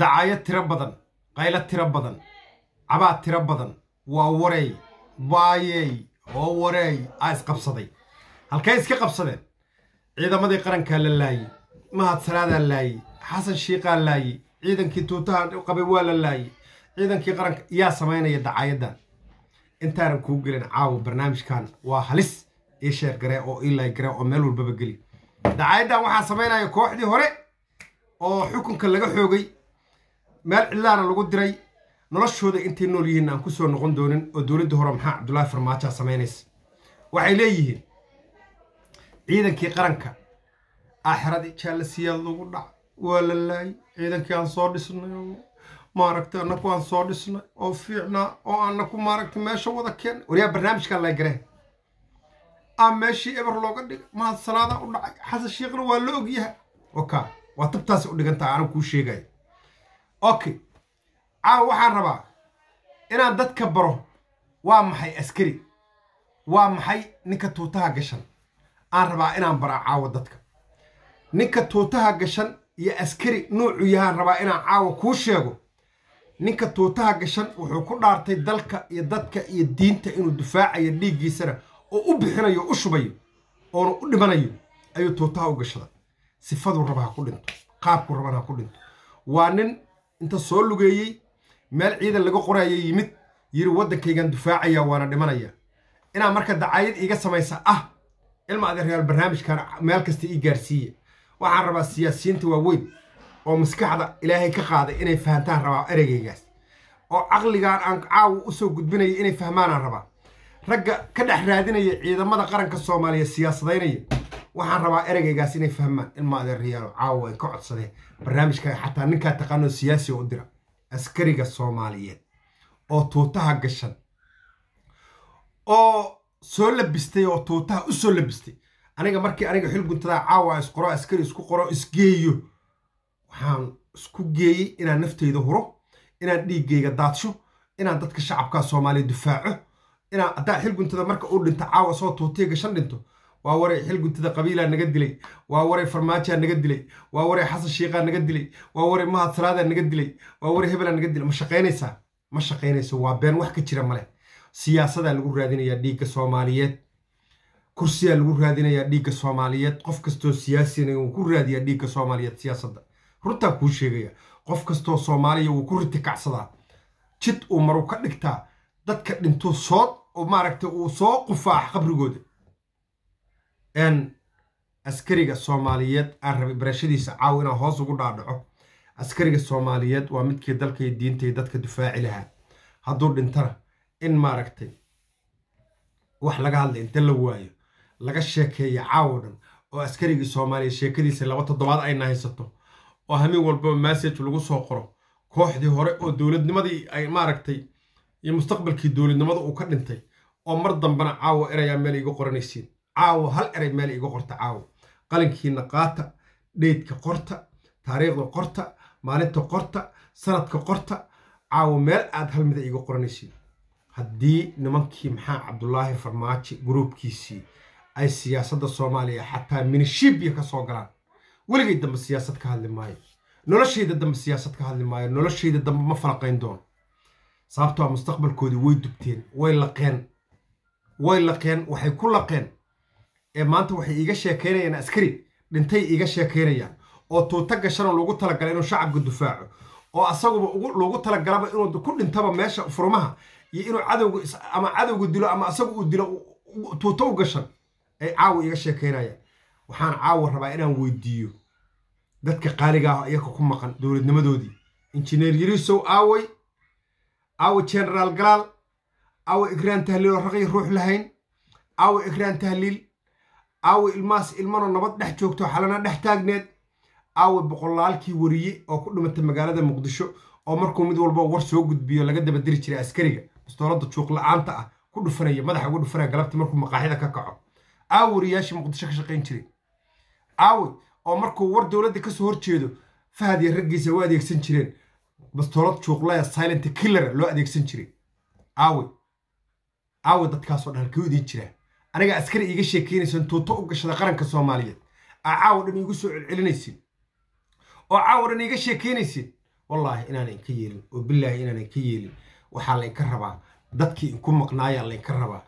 dacayo tiro badan qaylo tiro badan cabaad tiro badan waa wareey baayey oo wareey aa isqabsaday halkay iska qabsadeen ciidamadii qarankaa la laayey mahad salaadaa laayey xasan shiiqaa laayey ciidankii tuutaha qabay waa la laayey ciidankii qaranka yaa samaynaya dacaayadan intaanan kuu gelin caawo barnaamijkan waa halis ii sheer garee oo ii laay garee oo meel walbaba geli dacaayadan waxaa samaynaya kooxdii hore oo xukunka laga xoogay meel cillaana lagu diray noloshooda intay nool yihiin aan ku soo noqon doonin oo dowladda hore maxaa cabdullaahi farmaajo ah samaynaysa waxay leeyihiin ciidankii qaranka aaxiradii jaalasiyaad lagu dhac waa la laayay ciidankii aan soo dhisnay maaragtay annaku aan soo dhisnay oo fiicnaa oo annaku maaragtay meesha wada keen waryaa barnaamijkaan la gareen aa meeshii eber looga dhigay mahad salaada u dhacay xasan sheekhna waa la og yahay waka waa tabtaasi u dhigantaha anigu kuu sheegaya okay caawa waxaan rabaa inaan dadka baro waa maxay askari waa maxay ninka tuutaha gashan aan rabaa inaan baraa caawa dadka ninka tuutaha gashan iyo askari nuucu yahaan rabaa inaan caawa kuu sheego ninka tuutaha gashan wuxuu ku dhaartay dalka iyo dadka iyo diinta inuu difaacayo dhiiggiisana oo u bixinayo u shubayo oona u dhimanayo ayuu tuutaha u gashada sifaduu raba ha ku dhinto qaabkuu rabana ha ku dhinto waa nin inta soo lugeeyey meel ciidan laga qoraya yimid yidhi waddankaygan dufaacaya waana dhimanaya inaa marka dacaayad iga samaysa ah ilma adeerayaal barnaamijkan meel kasta ii gaarsiiya waxaan rabaa siyaasiyiinta waaweyn oo maskaxda ilaahay ka qaaday inay fahantaan rabaa ereygaygaas oo caqligaan aan caawa usoo gudbinaya inay fahmaanaan rabaa ragga ka dhex raadinaya ciidamada qaranka soomaaliya siyaasadaynaya waxaan rabaa ereygaygaas inay fahmaan ilma adeeryaalo caawa ay ka codsadeen barnaamijka xataa ninkaa taqaano siyaasiga u dira askariga soomaaliyeed oo tuutaha gashan oo soo labistay oo tuutaha u soo labistay aniga markii aniga xilguntadaa caawa isqoro askari isku qoro isgeeyo waxaan isku geeyey inaan nafteyda huro inaan dhiiggayga daadsho inaan dadka shacabka soomaaliya difaaco inaan haddaa xilguntada marka uu dhinto caawa soo tuutayga gashan dhinto waa waray xilguntada qabiilaa naga dilay waa waray farmaajaa naga dilay waa waray xasan shiikaa naga dilay waa waray mahad salaadaa naga dilay waa waray hebelaa naga dilay ma shaqaynaysaa ma shaqaynayso waa been wax ka jira maleh siyaasadaa lagu raadinayaa dhiigga soomaaliyeed kursiyaa lagu raadinayaa dhiigga soomaaliyeed qof kastoo siyaasina wuu ku raadiyaa dhiigga soomaaliyeed siyaasadda runtaa kuu sheegaya qof kastoo soomaaliya wuu ku ritikacsadaa jid uu maru ka dhigtaa dadka dhintuu soo oo maaragta uu soo qufaax qabrigooda askariga soomaaliyeed aan ah, rabay barashadiisa caaw inaan hoos ugu dhaadhaco askariga soomaaliyeed waa midkii dalkay diintay dadka difaaci lahaa hadduu dhintana in maaragtay wax laga hadla inta la waayo laga sheekeeya caawo dhan oo askarigii soomaaliyeed sheekadiisa laba toddobaad ayna haysato oo hamin walbaba massage lagu soo qoro kooxdii hore oo dowladnimadii ay maaragtay iyo mustaqbalkii dowladnimada uu ka dhintay oo mar dambana caawo erayaa meel iga qoranaysiin caawo hal erey meel iiga qorta caawo qalinkiina qaata dheydka qorta taariikhda qorta maalinta qorta sanadka qorta caawo meel aad hal mida iiga qoranaysid haddii nimankii maxaa cabdulaahi farmaaji guruubkiisii ay siyaasadda soomaaliya xataa minishiibya ka soo galaan weligay dambe siyaasad ka hadli maayo noloshayda dambe siyaasad ka hadli maayo noloshayda dambe ma falaqayn doon sababtoo ah mustaqbalkoodii way dubteen way laqeen way laqeen waxay ku laqeen ee maanta waxay iiga sheekaynayaan askari dhintay iiga sheekaynayaan oo tuuta gashana lagu talagalay inuu shacabka dufaaco oo asaguba lagu talagalaba inuu ku dhintaba meesha furmaha iyo inuu cadowga ama cadowga dilo ama asagu uu dilo tuuto u gashan ay caawa iiga sheekaynayaan waxaan caawa rabaa inaan weydiiyo dadka qaaliga ah iyaka ku maqan dowladnimadoodii injineer yariisow aaway aawa genaraal galaal aawa igraan tahliil oo raqyi ruux lahayn aawa igraan tahliil aawe ilmaas ilmano nabad dhex joogto xalana dhex taagneed aawe boqolaalkii wariye oo ku dhimata magaalada muqdisho oo markuu mid walba war soo gudbiyo laga dabadiri jiray askariga bastooladda juuqla-aanta ah ku dhufanaya madaxa uga dhufanaya galabtii markuu maqaaxida ka kaco aawi wariyaashii muqdisho ka shaqayn jiray aawe oo markuu war dowladda kasoo horjeedo fahad iyo raggiisa u adeegsan jireen bastoolad juuqlaya ah, silent killer loo adeegsan jiray aawi aawi dadkaasoo dhan halkuu idiin jiraa aniga askari iiga sheekeynaysan tuuto u gashada qaranka soomaaliyeed aa caawa dhan iigu soo celcelinaysin oo caawa dhan iiga sheekeynaysin wallaahi inaanay inka yeelin oo bilaahi inaanay inka yeelin waxaa laynka rabaa dadkii inku maqnaayaa laynka rabaa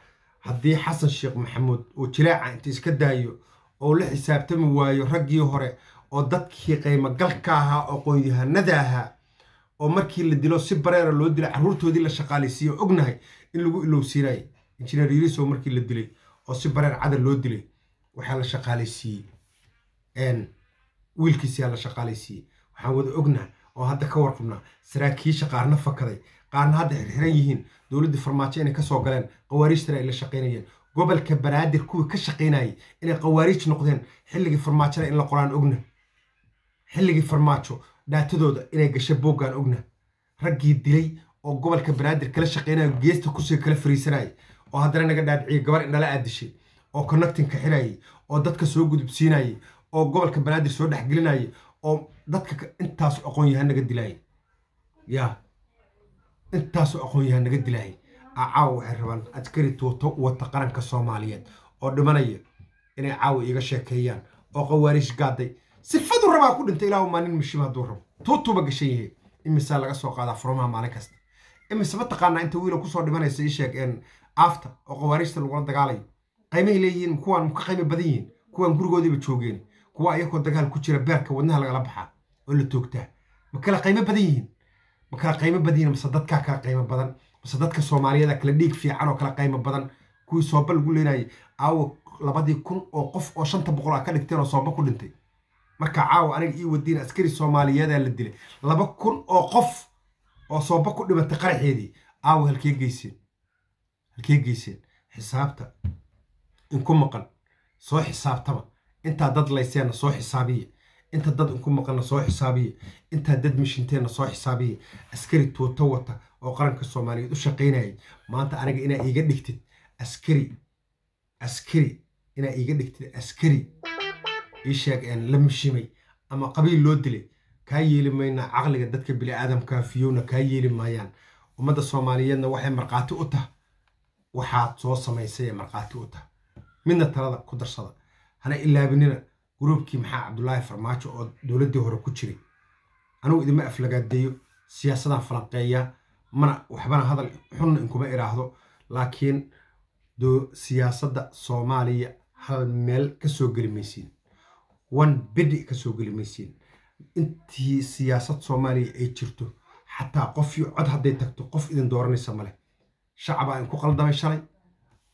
haddii xasan sheekh maxamuud oo jilaaca inta iska daayo oo la xisaabtami waayo raggii hore oo dadkii qaymogalka ahaa oo qoonyahanada ahaa oo markii la dilo si bareera loo dilay carruurtoodii la shaqaalaysiiyo ognahay in lagu ilowsiinayo injineer yirisow markii la dilay oo si bareer cadal loo dilay waxaa la shaqaalaysiiyey wiilkiisiyaa la shaqaalaysiiyey waxaan wada ognaa oo hadda ka warqabnaa saraakiisha qaarna fakaday qaarna hadda xirxiran yihiin dowladdii farmaajo inay kasoo galeen khawaariijtana ay la shaqaynayeen gobolka banaadir kuwii ka shaqaynayay inay qawaariij noqdeen xilligii farmaajada in la qoraan ogna xilligii farmaajo dhaatadooda inay gasha booggaan ogna raggii dilay oo gobolka banaadir kala shaqaynayo geesta kusii kala fariisanayay oo haddana naga dhaadhiciyay gabar indhala aad dishay oo connectingka xirayay oo dadka soo gudubsiinayay oo gobolka banaadir soo dhexgelinayay oo dadka intaas aqoon yahan naga dilaayay ya intaasu aqoon yahan naga dilaayay caawa waxay rabaan askari tuuto wata qaranka soomaaliyeed oo dhimanaya inay caawa iiga sheekeeyaan oo qawaariish gaaday sifadu rabaa ku dhintay ilaahu maa nin mishiba hadduu rabo tuutuuba gashan yahay imisaa laga soo qaadaa furmaha maalin kasta imise ma taqaanaa inta wiila kusoo dhimanaysa isheeg sheeg afta oo qawaariijta lagula dagaalayo qaymahay leeyihiin kuwaan ka qayma badan yihiin kuwaan gurigoodiiba joogeen kuwa iyakoo dagaal ku jira beerka wadnaha lagala baxaa oo la toogtaa ma kala qaymo badan yihiin ma kala qaymo badan yihiin mase dadkaa kala qaymo badan mase dadka soomaaliyada kala dhiig fiican oo kala qaymo badan kuwii sooba lagu leenayay caawa labadii kun oo qof oo shanta boqol a ka dhigteen oo sooba ku dhintay marka caawa aniga ii wadiin askari soomaaliyeedaa la dilay laba kun oo qof oo sooba ku dhibatay qaraxeedii aawo halkee geyseen halkee geyseen xisaabta inku maqan soo xisaabtama intaa dad layseenna soo xisaabiya inta dad inku maqanna soo xisaabiya intaa dad mishinteenna soo xisaabiya askari tuuto wata oo qaranka soomaaliyeed u shaqaynayay maanta aniga inaa iiga dhigtid askari askari inaa iiga dhigtid askari ii sheeg la mishimay ama qabiil loo dilay kaa yeeli mayna caqliga dadka biniaadamka fiyowna kaa yeeli maayaan ummadda soomaaliyeedna waxay markhaati u tah waxaad soo samaysay ee markhaati u tah midna talada ku darsada hana ilaabinina gruubkii maxaa cabdulaahi farmaajo oo dowladdii hore ku jiray anigu idima aflagaadeeyo siyaasadaan falanqeeya mana waxbana hadal xunna inkuma idhaahdo laakiin siyaasadda soomaaliya hal meel ka soo geli maysiin one bedi ka soo geli maysiin intii siyaasad soomaaliya ay jirto xataa qof cod hadday tagto qof idin dooranaysa maleh shacabaa idinku qaldamay shalay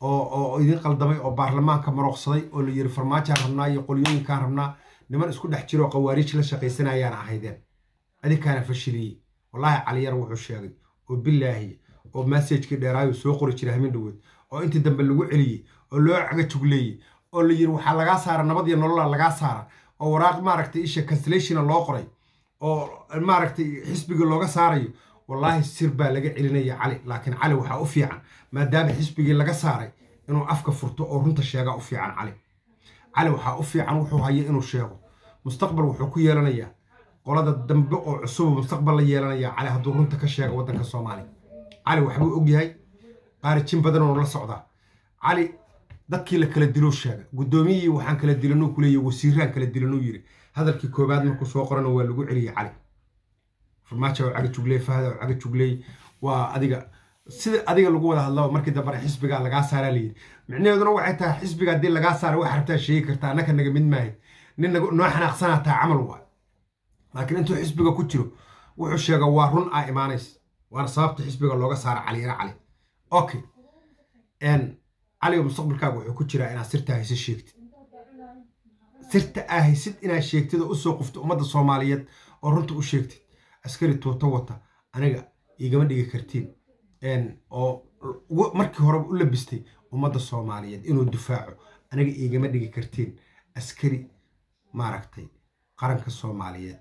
oo idin qaldamay oo baarlamaanka marooqsaday oo la yiri farmaajaan rabnaa iyo qolyooyinkaan rabnaa niman isku dhex jiro oo qawaariij la shaqaysanayaana ahaydeen adinkaana fashiliyey wallaahi caliyar wuxuu sheegay oo bilaahi oo massajkii dheeraayo soo qori jiray hamin dhawood oo intii dambe lagu celiyey oo loo jugleeyey oo la yiri waxaa lagaa saara nabad iyo nolola lagaa saara oo waraaq maaragtay isha cancelationa loo qoray oo maaragtay xisbiga looga saarayo wallaahi sir baa laga celinaya cali laakiin cali waxaa u fiican maadaama xisbigii laga saaray inuu afka furto oo runta sheegaa u fiican cali cali waxaa u fiican wuxuu haya inuu sheego mustaqbal wuxuu ku yeelanayaa qolada dambe oo cusubu mustaqbal la yeelanayaa cali hadduu runta ka sheego waddanka soomaaliya cali waxbuu og yahay qaarijin badan oo la socdaa cali dadkii la kala dilou sheega gudoomiyihii waxaan kala dilanuu kuleeyi wasiiraan kala dilanuu yiri hadalkii koobaad markuu soo qorano waa lagu celiyey cali farmaajo oo caga jugley fahda oo caga jugley waa adiga sida adiga lagu wada hadlaba markii dambana xisbiga lagaa saaraa layidhi micnaheeduna waxay tahay xisbiga haddii lagaa saara waxaa rabtaa sheegi kartaa annaka naga mid maahay nin noo xanaaqsanataa camal waa laakiin intuu xisbiga ku jiro wuxuu sheega waa run aa imaanays waana sababta xisbiga looga saara caliira cali okay caliga mustaqbalkaaga wuxuu ku jiraa inaad sirta haysid sheegtid sirta aa inaad sheegtid oo usoo qoftid ummadda soomaaliyeed oo runta u sheegtid askari tuuto wata aniga igama dhigi kartiin oo markii horeba u labistay ummadda soomaaliyeed inuu difaaco aniga igama dhigi kartiin askari maaragtay qaranka soomaaliyeed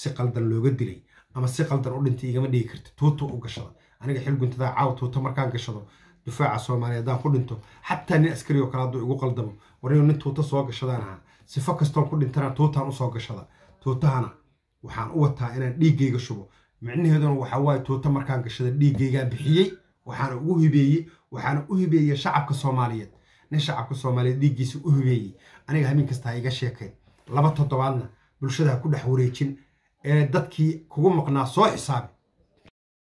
si qaldan looga dilay ama si qaldan u dhintay igama dhigi kartid tuuta u gashada aniga xilguntadaa caaw tuuto markaan gashado difaaca soomaaliya haddaan ku dhinto xataa nin askari oo kale hadduu igu qaldamo war nin tuuta soo gashadaan ahaa sifo kastoon ku dhintana tuutaan usoo gashada tuutahana waxaan u wataa inaan dhiiggayga shubo micnaheeduna waxaa waaye tuuta markaan gashada dhiiggaygaan bixiyey waxaana ugu hibeeyey waxaana u hibeeyey shacabka soomaaliyeed nin shacabka soomaaliyeed dhiiggiisa u hibeeyey aniga habeen kasta ha iga sheekayn laba toddobaadna bulshada ha ku dhex wareejin ee dadkii kugu maqnaa soo xisaabay